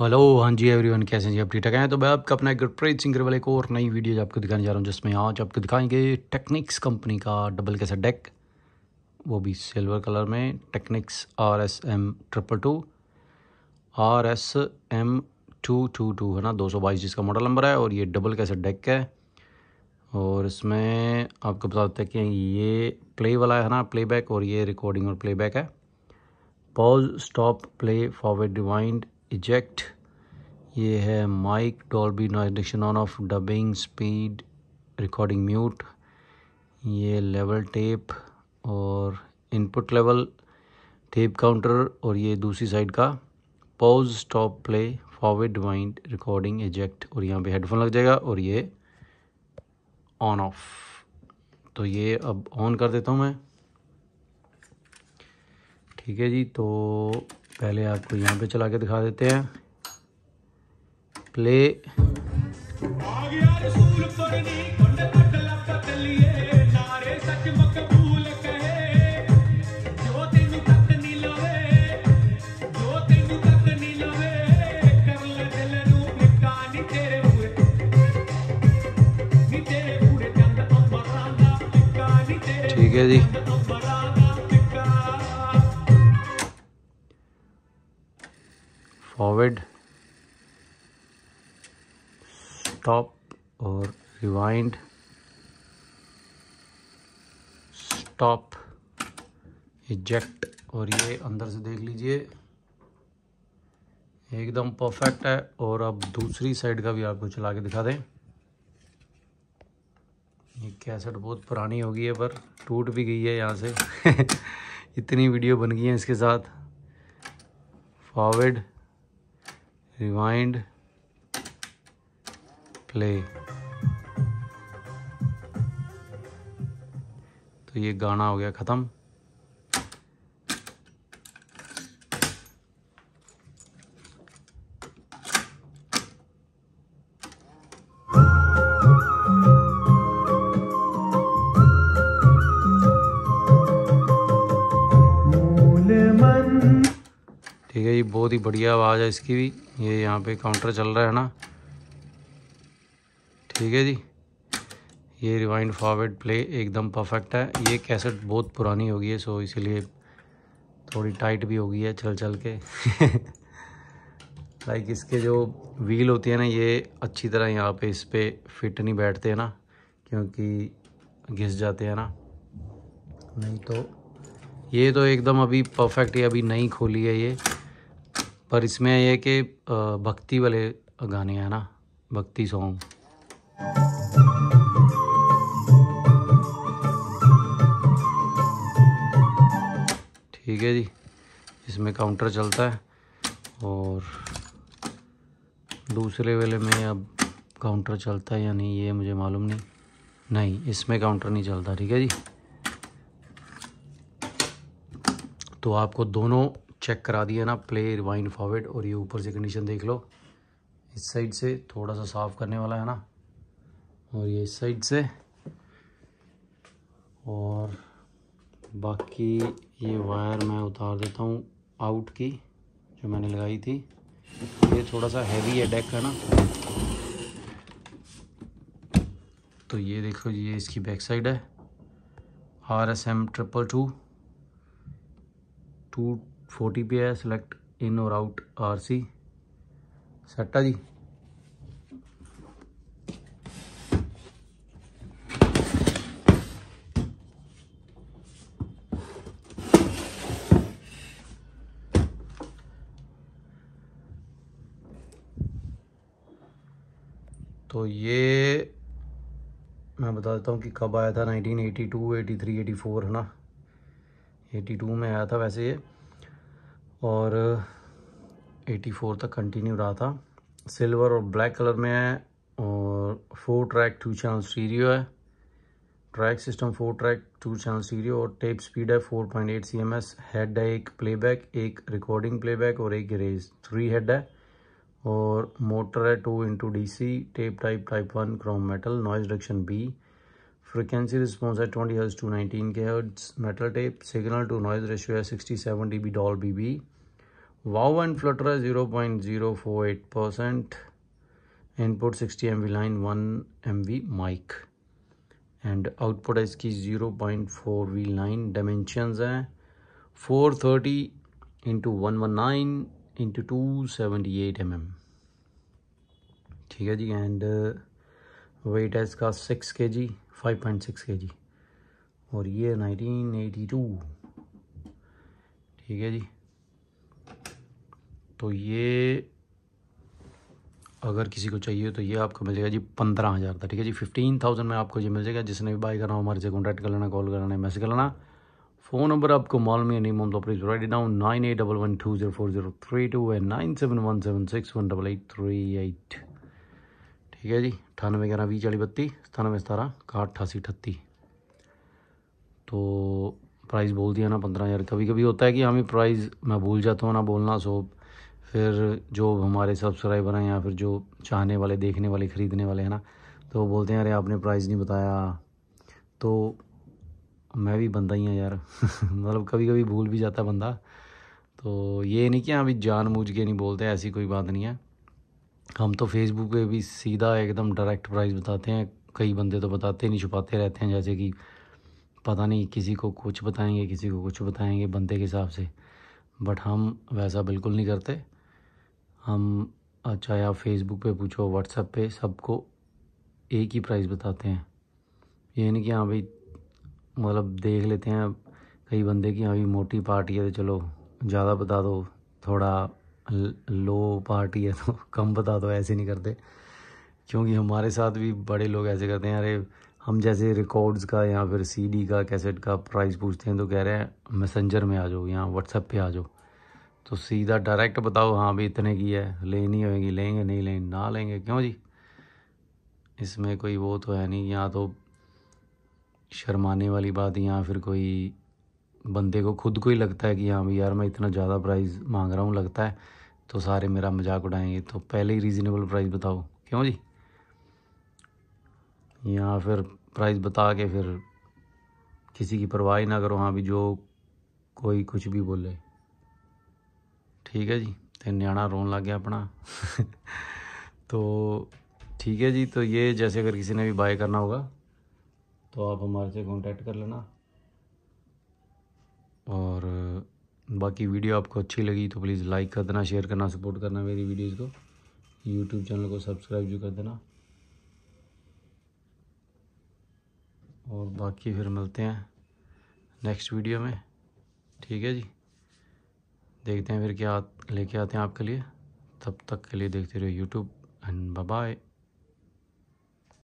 hello हाँ जी everyone कैसे जी आप ठीक हैं तो मैं आपका अपना गुरप्रीत सिंह वाले को और नई वीडियो आपको दिखाने जा रहा हूँ जिसमें आज आपको दिखाएंगे टेक्निक्स कंपनी का डबल कैसा डेक वो भी सिल्वर कलर में Technics R S M triple two R S M two two two है ना दो सौ बाईस जिसका मॉडल नंबर है और ये डबल कैसा डेक है और इसमें आपको बता देते हैं कि ये प्ले वाला है ना प्लेबैक और ये रिकॉर्डिंग और प्लेबैक है pause stop play forward rewind eject ये है mic Dolby noise on off dubbing speed recording mute ये लेवल टेप और इनपुट लेवल टेप काउंटर और ये दूसरी साइड का pause stop play forward wind recording eject और यहाँ पे हेडफोन लग जाएगा और ये ऑन ऑफ तो ये अब ऑन कर देता हूँ मैं ठीक है जी तो पहले आपको यहाँ पे चला के दिखा देते हैं प्ले ठीक है जी स्टॉप और रिवाइंड स्टॉप इजेक्ट और ये अंदर से देख लीजिए एकदम परफेक्ट है और अब दूसरी साइड का भी आपको चला के दिखा दें ये कैसेट बहुत पुरानी हो गई है पर टूट भी गई है यहाँ से इतनी वीडियो बन गई है इसके साथ फॉरवर्ड रिवाइंड प्ले तो ये गाना हो गया ख़त्म ठीक है ये बहुत ही बढ़िया आवाज़ है इसकी भी ये यहाँ पे काउंटर चल रहा है ना ठीक है जी ये रिवाइंड फॉरवर्ड प्ले एकदम परफेक्ट है ये कैसेट बहुत पुरानी हो गई है सो इसीलिए थोड़ी टाइट भी हो गई है चल चल के लाइक इसके जो व्हील होती है ना ये अच्छी तरह यहाँ पे इस पर फिट नहीं बैठते हैं ना क्योंकि घिस जाते हैं ना नहीं तो ये तो एकदम अभी परफेक्ट है अभी नहीं खोली है ये पर इसमें ये कि भक्ति वाले गाने हैं ना भक्ति सॉन्ग ठीक है जी इसमें काउंटर चलता है और दूसरे वाले में अब काउंटर चलता है या नहीं ये मुझे मालूम नहीं नहीं इसमें काउंटर नहीं चलता ठीक है जी तो आपको दोनों चेक करा दिए ना प्ले रिवाइंड फॉरवर्ड और ये ऊपर से कंडीशन देख लो इस साइड से थोड़ा सा साफ़ करने वाला है ना और ये साइड से और बाकी ये वायर मैं उतार देता हूँ आउट की जो मैंने लगाई थी ये थोड़ा सा हैवी है डेक है ना तो ये देखो ये इसकी बैक साइड है R S M triple two two forty पे है सेलेक्ट इन और आउट आर सी सट्टा जी तो ये मैं बता देता हूँ कि कब आया था 1982, 83, 84 है ना 82 में आया था वैसे ये और 84 तक कंटिन्यू रहा था सिल्वर और ब्लैक कलर में है और four track two channel stereo है track system four track two channel stereo और टेप स्पीड है 4.8 पॉइंट हेड है एक प्लेबैक एक रिकॉर्डिंग प्लेबैक और एक रेज थ्री हेड है और मोटर है two into D C tape type type one chrome metal noise reduction B frequency response है twenty hertz to nineteen K hertz metal tape signal to noise ratio है sixty seven D B Dolby B wow and flutter है zero point zero four eight percent input sixty M V line one M V mic and output है इसकी zero point four V line dimension हैं four thirty into one one nine into two seventy eight M M ठीक है जी and wait uh, है इसका six के जी five point six के जी और ये नाइनटीन एटी टू ठीक है जी तो ये अगर किसी को चाहिए तो ये आपको मिल जाएगा जी पंद्रह हज़ार का ठीक है जी फिफ्टीन थाउजेंड में आपको ये मिल जाएगा जिसने भी बाय करना हो हमारे से कॉन्टैक्ट कर लेना कॉल कर लेना मैसेज कर लेना फ़ोन नंबर आपको मालूम है नहीं तो please write down nine eight double one two zero four zero three two and nine seven one seven six one double eight three eight ठीक है जी अठानवे ग्यारह बीस चाली बत्ती सतानवे सतारह का अठासी अठत्ती तो प्राइस बोल दिया ना पंद्रह हज़ार कभी कभी होता है कि ही हाँ, प्राइस मैं भूल जाता हूँ ना बोलना सो फिर जो हमारे सब्सक्राइबर हैं या फिर जो चाहने वाले देखने वाले ख़रीदने वाले हैं ना तो बोलते हैं अरे आपने प्राइस नहीं बताया तो मैं भी बंदा ही हूँ यार मतलब कभी कभी भूल भी जाता बंदा तो ये नहीं कि अभी जानबूझ के नहीं बोलते ऐसी कोई बात नहीं है हम तो फेसबुक पे भी सीधा एकदम डायरेक्ट प्राइस बताते हैं कई बंदे तो बताते नहीं छुपाते रहते हैं जैसे कि पता नहीं किसी को कुछ बताएंगे किसी को कुछ बताएंगे बंदे के हिसाब से बट हम वैसा बिल्कुल नहीं करते हम चाहे आप फेसबुक पे पूछो व्हाट्सएप पे सबको एक ही प्राइस बताते हैं ये नहीं कि हाँ भाई मतलब देख लेते हैं कई बंदे की अभी मोटी पार्टी है तो चलो ज़्यादा बता दो थोड़ा लो पार्टी है तो कम बता दो ऐसे नहीं करते क्योंकि हमारे साथ भी बड़े लोग ऐसे करते हैं अरे हम जैसे रिकॉर्ड्स का या फिर सीडी का कैसेट का प्राइस पूछते हैं तो कह रहे हैं मैसेंजर में आ जाओ या व्हाट्सएप पे आ जाओ तो सीधा डायरेक्ट बताओ हाँ भी इतने की है लेनी होगी लेंगे नहीं लेंगे ना लेंगे क्यों जी इसमें कोई वो तो है नहीं यहाँ तो शर्माने वाली बात या फिर कोई बंदे को खुद को ही लगता है कि हाँ भाई यार मैं इतना ज़्यादा प्राइस मांग रहा हूँ लगता है तो सारे मेरा मजाक उड़ाएंगे तो पहले ही रीज़नेबल प्राइस बताओ क्यों जी या फिर प्राइस बता के फिर किसी की परवाह ही ना करो हाँ भी जो कोई कुछ भी बोले ठीक है जी तो न्याणा रोन लग गया अपना तो ठीक है जी तो ये जैसे अगर किसी ने भी बाय करना होगा तो आप हमारे से कांटेक्ट कर लेना और बाकी वीडियो आपको अच्छी लगी तो प्लीज़ लाइक कर देना शेयर करना सपोर्ट करना मेरी वीडियोस को यूट्यूब चैनल को सब्सक्राइब भी कर देना और बाकी फिर मिलते हैं नेक्स्ट वीडियो में ठीक है जी देखते हैं फिर क्या लेके आते हैं आपके लिए तब तक के लिए देखते रहिए यूट्यूब एंड बाय